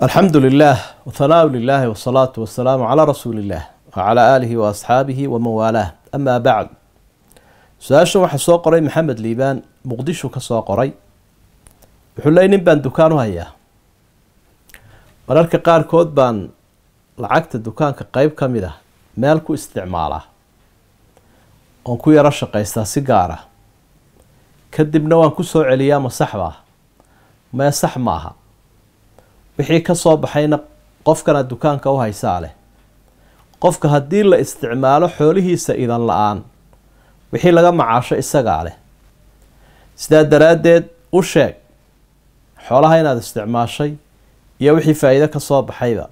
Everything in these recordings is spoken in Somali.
alxamdu lilaah whanaa lilaahi wsalaatu wasalaamu calaa rasuulillaah wacalaa aalihi waasxaabihi waman waalaah amaa bacd su-aashan waxaa soo qoray maxamed liibaan muqdisho ka soo qoray wuxuu leeyay nin baan dukaan u hayaa mararka qaarkood baan lacagta dukaanka qeyb ka mid ah meel ku isticmaalaa oon ku yaro shaqaystaa si gaara kadibna waan ku soo celiyaa ma sax maaha wixii kasoo baxayna qofkana dukaanka u haysaa leh qofka haddii la isticmaalo xoolihiisa idan la-aan wixii laga macaasho isagaa leh sidaa daraaddeed u sheeg xoolaha inaad isticmaashay iyo wixii faa-iido kasoo baxayba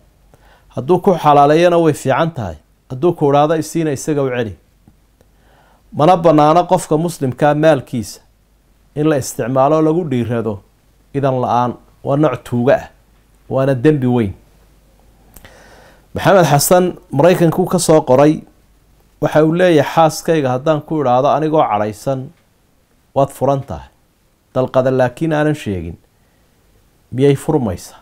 hadduu ku xalaaleeyana way fiican tahay hadduu ku kuudhaado isiina isaga u celi mana bannaano qofka muslimkaa maalkiisa in la isticmaalo lagu dhiirado idan la-aan waa nooc tuuga ah waana dembi weyn maxamed xasan maraykanku kasoo qoray waxa uu leeyahay xaaskayga haddaan ku idhaahdo anigoo cadhaysan waad furan tahay dalqada laakiin aanan sheegin miyay furmaysa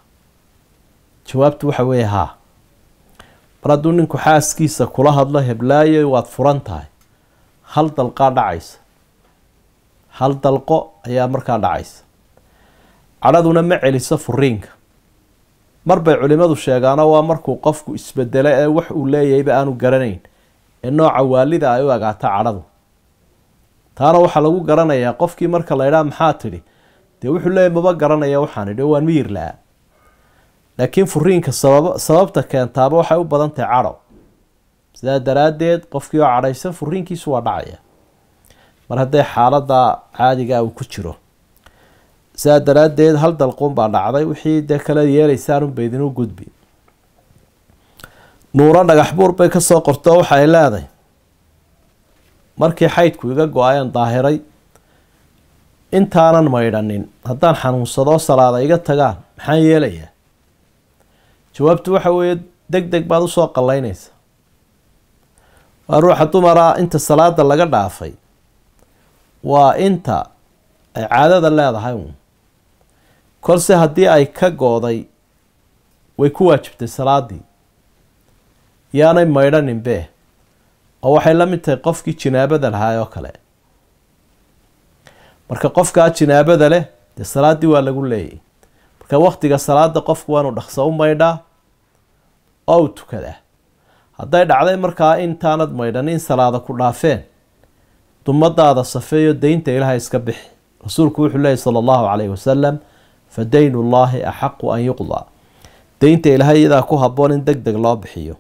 jawaabtu waxa weeye haa mar hadduu ninku xaaskiisa kula hadlo heblaayo waad furan tahay hal dalqaa dhacaysa hal dalqo ayaa markaa dhacaysa cadhaduna ma celiso furiinka marbay culimmadu sheegaano waa markuu qofku isbedelo ee wax uu leeyahayba aanu garanayn ee nooca waalida ay u agaato cadhadu taana waxaa lagu garanayaa qofkii marka laydhaa maxaa tidhi dee wuxuu leeyahy maba garanaya waxaan idhi waan miyir la-a laakiin furiinka sabab sababta keentaaba waxay u badan tahay cadho sidaa daraaddeed qofkii oo cadhaysan furiinkiisu waa dhacaya mar hadday xaaladaa caadigaa ah uu ku jiro sidaa daraaddeed hal dalquun baa dhacday wixii dee kale yeelaysaan unba idinu gudbi nuuro dhagax buur bay kasoo qorto waxa ay leedahay markii xaydku iga go-ayan daahiray intaanan maydhanin haddaan xanuunsadoo salaada iga tagaan maxaan yeelayaa jawaabtu waxa weeye deg deg baad usoo qallaynaysa waa ruuxa dumara inta salaada laga dhaafay waa inta ay caadada leedahay uun kolse haddii ay ka gooday way ku waajibtay salaadii yaanay maydhaninbe oo waxay la mid tahay qofkii jinaabada lahaa oo kale marka qofkaa ah jinaabada leh dee salaaddii waa lagu leeyay marka waqtiga salaada qofku waanu inuu dhaqso u maydhaa oo u tukadaa hadday dhacday markaa ah intaanad maydhan in salaada ku dhaafeen dumadaada safeeyo deynta ilaaha iska bixi rasuulku wuxuu leeyay sala allahu calayhi wasalam fa daynu llaahi axaqu an yuqdaa daynta ilaahay iyadaa ku haboon in deg deg loo bixiyo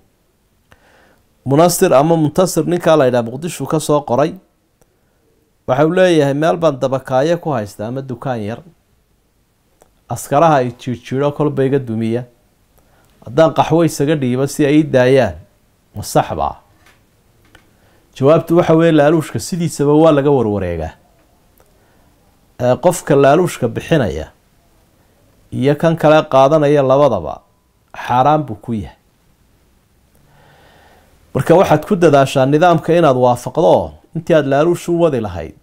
munasir ama muntasir ninkaa laydhaha muqdishu kasoo qoray waxau leeyahay meel baan dabakaayo ku haysta ama dukaan yar askaraha ay jiirjiiro kolba iga dumiya haddaan qaxwo isaga dhiibo si ay ii daayaan masaxbaa jawaabtu waxa weeye laaluushka sidiisaba waa laga warwareegaa qofka laaluushka bixinaya iyo kan kale qaadanaya labadaba xaaraan buu ku yahay marka waxaad ku dadaashaa nidaamka inaad waafaqdo intii aada laaluushu wadi lahayd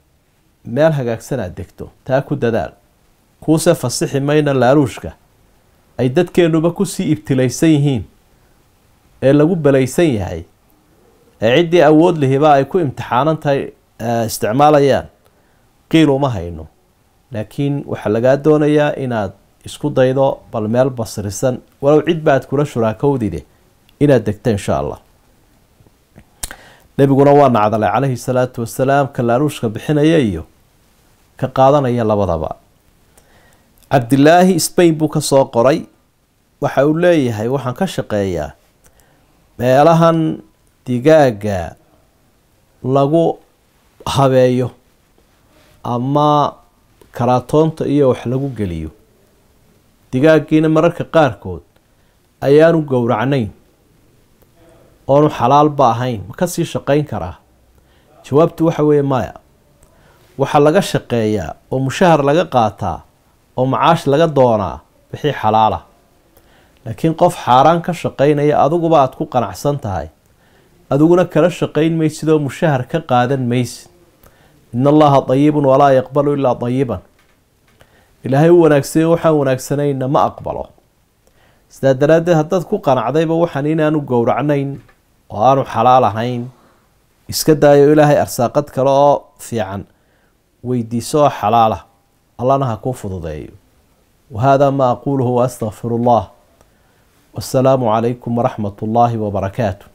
meel hagaagsan aad degto taa ku dadaal kuuse fasixi mayna laaluushka ay dadkeennuba kusii ibtilaysan yihiin ee lagu balaysan yahay ee ciddii awood lihiba ay ku imtixaanan tahay eh, isticmaalayaan qiil uma hayno laakiin waxaa lagaa doonayaa inaad isku daydo bal meel basrisan walow cid baad kula shuraakowdide inaad degto insha allah nebiguna waa nacdalay calayhi salaatu wasalaam ka laaluushka bixinaya iyo ka qaadanaya labadaba cabdilaahi sbain buu kasoo qoray waxa uu leeyahay waxaan ka shaqeeyaa meelahan digaaga lagu habeeyo ama karaatoonta iyo wax lagu geliyo digaaggiina mararka qaarkood ayaanu gowracnayn oonu xalaalba ahayn ma kasii shaqayn karaa jawaabtu waxa weeye maya waxaa laga shaqeeyaa oo mushahar laga qaataa oo macaash laga doonaa wixii xalaala laakiin qof xaaraan ka shaqaynaya adiguba aada ku qanacsan tahay adiguna kala shaqayn maysid oo mushahar ka qaadan maysid in allaha dayibun walaa yaqbalu ilaa dayiban ilaahay u wanaagsayo waxaan wanaagsanayna ma aqbalo sidaa daraaddeed haddaad ku qanacdayba waxaan inaanu gowracnayn oo aanu xalaal ahayn iska daayo ilaahay arsaaqad kale oo fiican weydiiso oo xalaala allana ha kuu fududeeyo wahaadaa maa aquuluhu waastaqfiru allah wasalaamu calaykum waraxmat ullaahi wabarakaatu